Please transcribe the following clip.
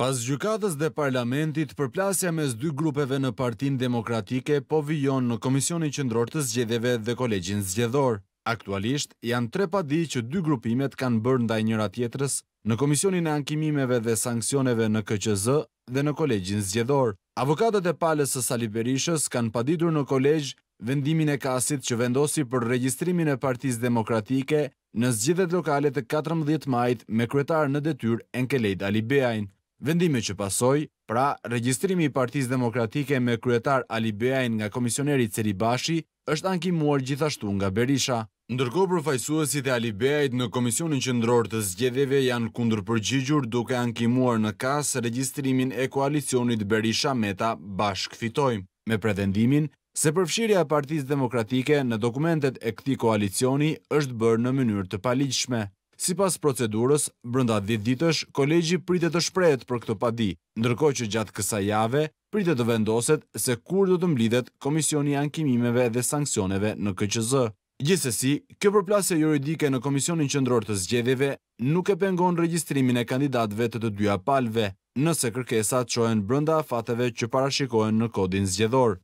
Pas gjykatës dhe parlamentit, përplasja mes dy grupeve në partin demokratike po vijon në Komisionin Qëndror të Zgjedeve dhe Kolegjin Zgjedor. Aktualisht, janë tre padi që dy grupimet kanë bërë ndaj njëra tjetërës në Komisionin e Ankimimeve dhe Sankcioneve në KQZ dhe në Kolegjin Zgjedor. Avokatët e palës së Saliberishës kanë paditur në kolegj vendimin e kasit që vendosi për regjistrimin e partiz demokratike në zgjidhet lokalet të 14 majt me kretar në detyr Enkelejt Alibeajnë. Vendime që pasoj, pra, registrimi i partiz demokratike me kryetar Ali Beajn nga komisioneri Ceribashi është ankimuar gjithashtu nga Berisha. Ndërko përfajsuësit e Ali Beajt në komisionin qëndror të zgjedeve janë kundur përgjigjur duke ankimuar në kasë registrimin e koalicionit Berisha Meta bashk fitoj. Me pretendimin, se përfshirja partiz demokratike në dokumentet e këti koalicioni është bërë në mënyrë të paligjshme. Si pas procedurës, brënda 10 ditësh, kolegji pritet të shprejet për këto padi, ndërko që gjatë kësa jave, pritet të vendoset se kur do të mblidhet Komisioni Ankimimeve dhe Sankcioneve në KQZ. Gjithsesi, kjo përplasje juridike në Komisionin Qëndror të Zgjedeve nuk e pengon registrimin e kandidatve të të dyja palve, nëse kërkesa të qojen brënda afateve që parashikohen në kodin zgjedor.